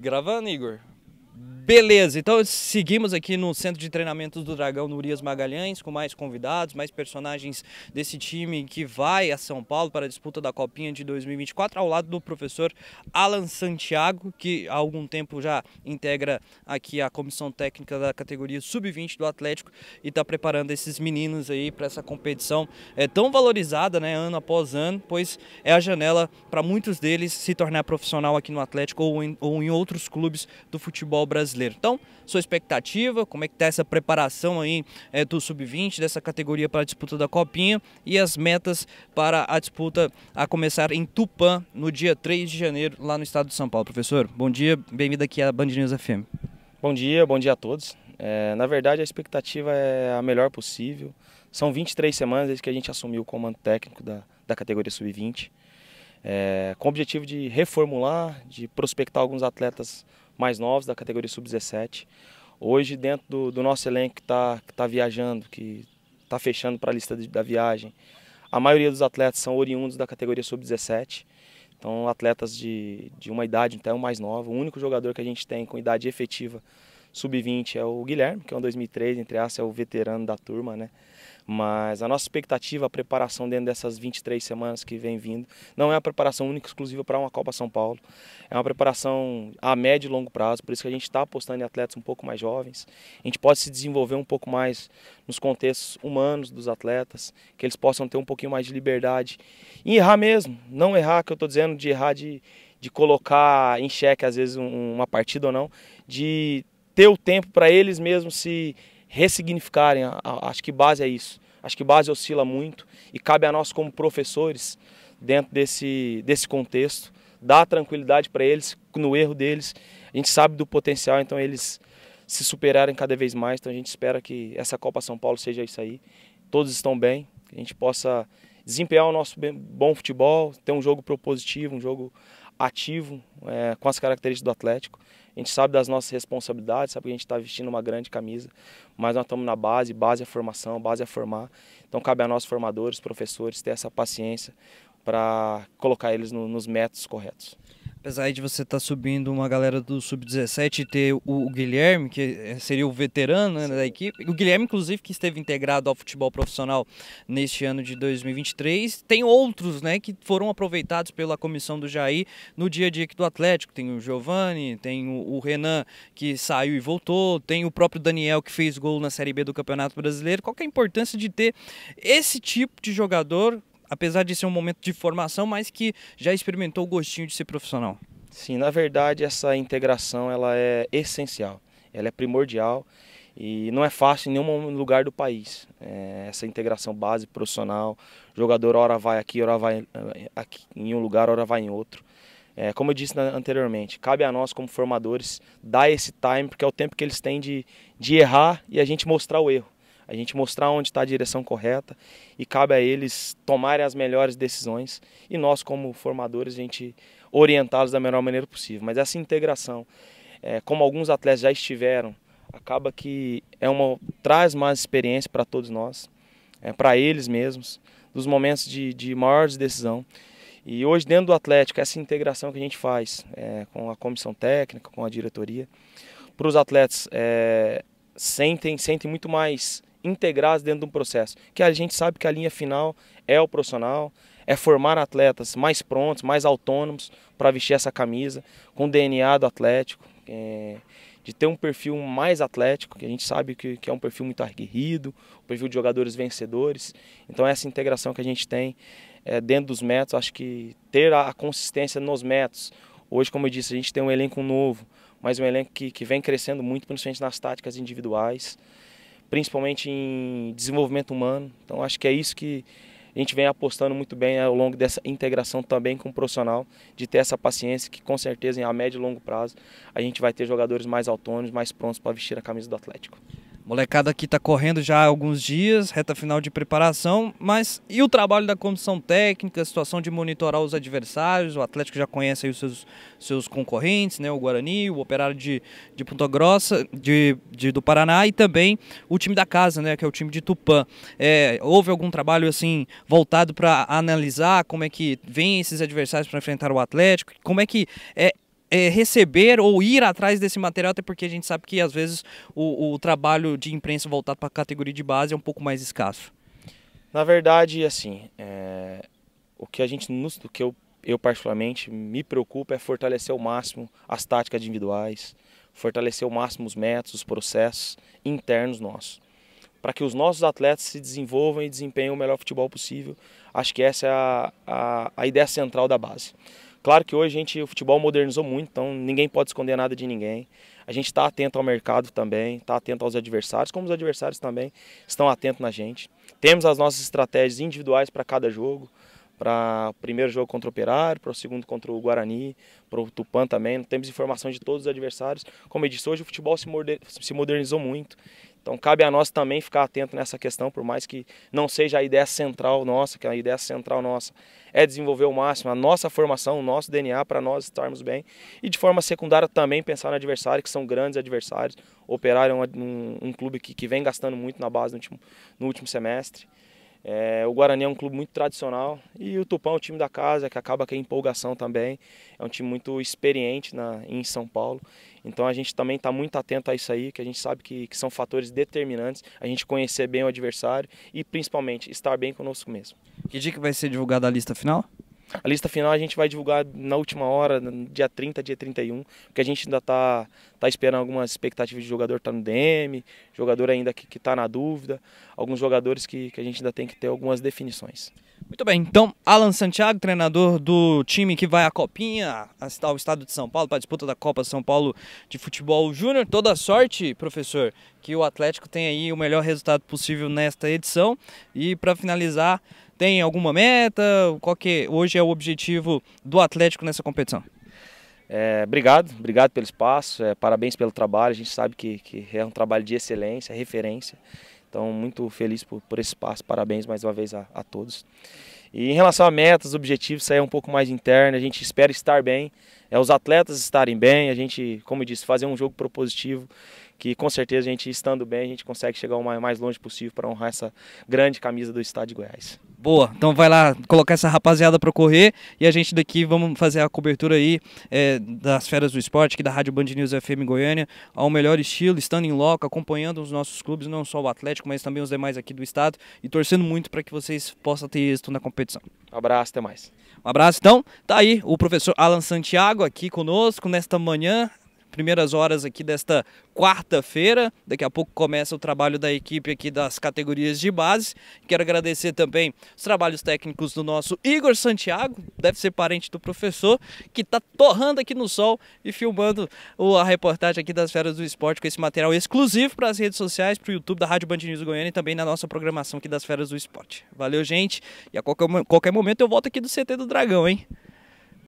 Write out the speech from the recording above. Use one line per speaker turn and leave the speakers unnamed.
Gravando, Igor? Beleza, então seguimos aqui no Centro de Treinamentos do Dragão no Urias Magalhães, com mais convidados, mais personagens desse time que vai a São Paulo para a disputa da Copinha de 2024, ao lado do professor Alan Santiago, que há algum tempo já integra aqui a comissão técnica da categoria Sub-20 do Atlético e está preparando esses meninos aí para essa competição é, tão valorizada, né, ano após ano, pois é a janela para muitos deles se tornar profissional aqui no Atlético ou em, ou em outros clubes do futebol brasileiro brasileiro. Então, sua expectativa, como é que está essa preparação aí é, do Sub-20, dessa categoria para a disputa da Copinha e as metas para a disputa a começar em Tupã no dia 3 de janeiro, lá no estado de São Paulo. Professor, bom dia, bem-vindo aqui à Band News FM. Bom dia, bom dia a todos. É, na verdade, a expectativa
é a melhor possível. São 23 semanas desde que a gente assumiu o comando técnico da, da categoria Sub-20. É, com o objetivo de reformular, de prospectar alguns atletas mais novos da categoria sub-17. Hoje, dentro do, do, nosso elenco que está tá viajando, que está fechando para a lista de, da viagem, a maioria dos atletas são oriundos da categoria sub-17. Então, atletas de, de uma idade até o mais nova. O único jogador que a gente tem com idade efetiva Sub-20 é o Guilherme, que é um 2003, entre aspas, é o veterano da turma, né? Mas a nossa expectativa, a preparação dentro dessas 23 semanas que vem vindo, não é uma preparação única exclusiva para uma Copa São Paulo. É uma preparação a médio e longo prazo, por isso que a gente está apostando em atletas um pouco mais jovens. A gente pode se desenvolver um pouco mais nos contextos humanos dos atletas, que eles possam ter um pouquinho mais de liberdade. E errar mesmo, não errar, que eu estou dizendo, de errar de, de colocar em xeque, às vezes, um, uma partida ou não, de ter o tempo para eles mesmos se ressignificarem. Acho que base é isso. Acho que base oscila muito e cabe a nós como professores, dentro desse, desse contexto, dar tranquilidade para eles no erro deles. A gente sabe do potencial, então eles se superarem cada vez mais. Então a gente espera que essa Copa São Paulo seja isso aí. Todos estão bem, que a gente possa desempenhar o nosso bom futebol, ter um jogo propositivo, um jogo ativo é, com as características do Atlético. A gente sabe das nossas responsabilidades, sabe que a gente está vestindo uma grande camisa, mas nós estamos na base, base é formação, base é formar. Então cabe a nós formadores, professores, ter essa paciência para colocar eles no, nos métodos corretos.
Apesar de você estar tá subindo uma galera do Sub-17 e ter o, Guilherme, que eh, seria o veterano né, da equipe. O Guilherme, inclusive, que esteve integrado ao futebol profissional neste ano de 2023. Tem outros né, que foram aproveitados pela comissão do Jair no dia a dia aqui do Atlético. Tem o Giovanni, tem o, o Renan, que saiu e voltou. Tem o próprio Daniel, que fez gol na Série B do Campeonato Brasileiro. Qual é a importância de ter esse tipo de jogador apesar de ser um momento de formação, mas que já experimentou o gostinho de ser profissional?
Sim, na verdade essa integração ela é essencial, ela é primordial e não é fácil em nenhum lugar do país. É, essa integração base profissional, jogador hora vai aqui, hora vai eh, aqui, em um lugar, hora vai em outro. É, como eu disse anteriormente, cabe a nós como formadores dar esse time, porque é o tempo que eles têm de, de errar e a gente mostrar o erro a gente mostrar onde está a direção correta e cabe a eles tomarem as melhores decisões e nós, como formadores, a gente orientá-los da melhor maneira possível. Mas essa integração, é, como alguns atletas já estiveram, acaba que é uma traz mais experiência para todos nós, é, para eles mesmos, dos momentos de, de maior decisão. E hoje, dentro do Atlético, essa integração que a gente faz é, com a comissão técnica, com a diretoria, para os atletas é, sentem, sentem muito mais integrados dentro de um processo, que a gente sabe que a linha final é o profissional, é formar atletas mais prontos, mais autônomos para vestir essa camisa, com DNA do Atlético, é, de ter um perfil mais atlético, que a gente sabe que, que é um perfil muito aguerrido, um perfil de jogadores vencedores. Então essa integração que a gente tem é, dentro dos métodos, acho que ter a, a consistência nos métodos. Hoje, como eu disse, a gente tem um elenco novo, mas um elenco que, que vem crescendo muito, principalmente nas táticas individuais principalmente em desenvolvimento humano. Então acho que é isso que a gente vem apostando muito bem ao longo dessa integração também com o profissional, de ter essa paciência que com certeza em a médio e longo prazo
a gente vai ter jogadores mais autônomos, mais prontos para vestir a camisa do Atlético. Molecada aqui está correndo já há alguns dias, reta final de preparação, mas e o trabalho da comissão técnica, a situação de monitorar os adversários? O Atlético já conhece os seus, seus concorrentes, né? o Guarani, o Operário de, de Ponta Grossa, de, de, do Paraná e também o time da casa, né? que é o time de Tupã. É, houve algum trabalho assim voltado para analisar como é que vem esses adversários para enfrentar o Atlético? Como é que é, é, receber ou ir atrás desse material, até porque a gente sabe que às vezes o, o trabalho de imprensa voltado para a categoria de base é um pouco mais escasso.
Na verdade, assim, é, o que a gente, o que eu, eu particularmente me preocupa é fortalecer ao máximo as táticas individuais, fortalecer ao máximo os métodos, os processos internos nossos para que os nossos atletas se desenvolvam e desempenhem o melhor futebol possível. Acho que essa é a, a, a, ideia central da base. Claro que hoje a gente, o futebol modernizou muito, então ninguém pode esconder nada de ninguém. A gente está atento ao mercado também, está atento aos adversários, como os adversários também estão atentos na gente. Temos as nossas estratégias individuais para cada jogo, para o primeiro jogo contra o Operário, para o segundo contra o Guarani, para o Tupã também. Temos informação de todos os adversários. Como eu disse, hoje o futebol se modernizou muito. Então cabe a nós também ficar atento nessa questão, por mais que não seja a ideia central nossa, que a ideia central nossa é desenvolver o máximo a nossa formação, o nosso DNA para nós estarmos bem e de forma secundária também pensar no adversário, que são grandes adversários. Operar um, um, um, clube que, que vem gastando muito na base no último, no último semestre. É, o Guarani é um clube muito tradicional e o Tupã é o time da casa, que acaba com a empolgação também. É um time muito experiente na, em São Paulo. Então a gente também está muito atento a isso aí, que a gente sabe que, que, são fatores determinantes, a gente conhecer bem o adversário e principalmente estar bem conosco mesmo.
Que dia que vai ser divulgada a lista final?
A lista final a gente vai divulgar na última hora, dia 30, dia 31, porque a gente ainda tá, tá esperando algumas expectativas de jogador que tá no DM, jogador ainda que, que tá na dúvida, alguns jogadores que, que a gente ainda tem que ter algumas definições.
Muito bem, então Alan Santiago, treinador do time que vai à Copinha, ao estado de São Paulo, para a disputa da Copa São Paulo de Futebol Júnior. Toda sorte, professor, que o Atlético tenha aí o melhor resultado possível nesta edição. E para finalizar, tem alguma meta? Qual que hoje é o objetivo do Atlético nessa competição?
É, obrigado, obrigado pelo espaço, é, parabéns pelo trabalho. A gente sabe que, que é um trabalho de excelência, referência. Então, muito feliz por, por esse espaço. Parabéns mais uma vez a, a todos. E em relação a metas, objetivos, isso aí é um pouco mais interno. A gente espera estar bem, é os atletas estarem bem, a gente, como eu disse, fazer um jogo propositivo que com certeza a gente estando bem, a gente consegue chegar o mais longe possível para honrar essa grande camisa do estado de Goiás.
Boa, então vai lá colocar essa rapaziada para correr e a gente daqui vamos fazer a cobertura aí é, das feras do esporte aqui da Rádio Band News FM Goiânia ao melhor estilo, estando em loco, acompanhando os nossos clubes, não só o Atlético, mas também os demais aqui do estado e torcendo muito para que vocês possam ter êxito na competição. Um abraço, até mais. Um abraço, então, tá aí o professor Alan Santiago aqui conosco nesta manhã, primeiras horas aqui desta quarta-feira. Daqui a pouco começa o trabalho da equipe aqui das categorias de base. Quero agradecer também os trabalhos técnicos do nosso Igor Santiago, deve ser parente do professor, que está torrando aqui no sol e filmando a reportagem aqui das Feras do Esporte com esse material exclusivo para as redes sociais, para o YouTube da Rádio Band News Goiânia e também na nossa programação aqui das Feras do Esporte. Valeu, gente, e a qualquer, qualquer momento eu volto aqui do CT do Dragão, hein?